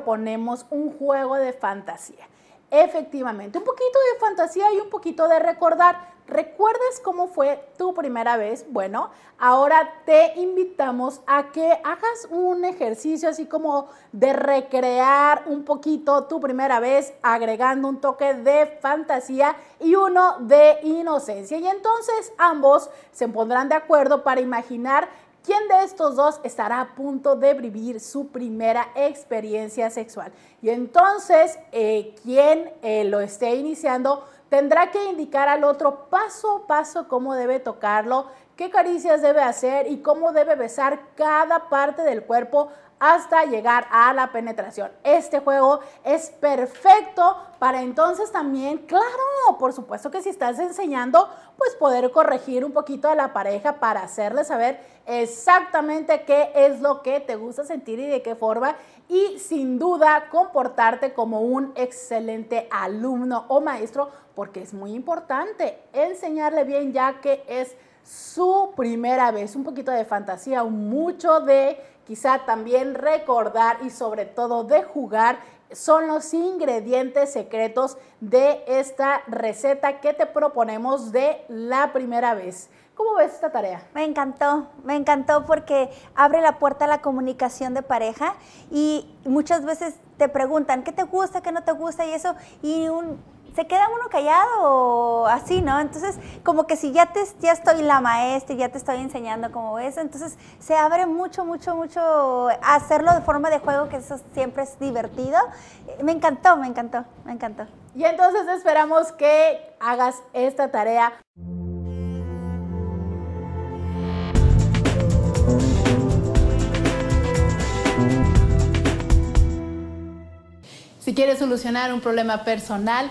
proponemos un juego de fantasía. Efectivamente, un poquito de fantasía y un poquito de recordar. ¿Recuerdas cómo fue tu primera vez? Bueno, ahora te invitamos a que hagas un ejercicio así como de recrear un poquito tu primera vez agregando un toque de fantasía y uno de inocencia. Y entonces ambos se pondrán de acuerdo para imaginar ¿Quién de estos dos estará a punto de vivir su primera experiencia sexual? Y entonces, eh, quien eh, lo esté iniciando tendrá que indicar al otro paso a paso cómo debe tocarlo, qué caricias debe hacer y cómo debe besar cada parte del cuerpo hasta llegar a la penetración. Este juego es perfecto para entonces también, claro, por supuesto que si estás enseñando, pues poder corregir un poquito a la pareja para hacerle saber exactamente qué es lo que te gusta sentir y de qué forma y sin duda comportarte como un excelente alumno o maestro porque es muy importante enseñarle bien ya que es su primera vez, un poquito de fantasía, mucho de quizá también recordar y sobre todo de jugar son los ingredientes secretos de esta receta que te proponemos de la primera vez. ¿Cómo ves esta tarea? Me encantó, me encantó porque abre la puerta a la comunicación de pareja y muchas veces te preguntan qué te gusta, qué no te gusta y eso, y un se queda uno callado así, ¿no? Entonces, como que si ya te ya estoy la maestra, y ya te estoy enseñando cómo es, entonces se abre mucho, mucho, mucho hacerlo de forma de juego, que eso siempre es divertido. Eh, me encantó, me encantó, me encantó. Y entonces esperamos que hagas esta tarea. Si quieres solucionar un problema personal,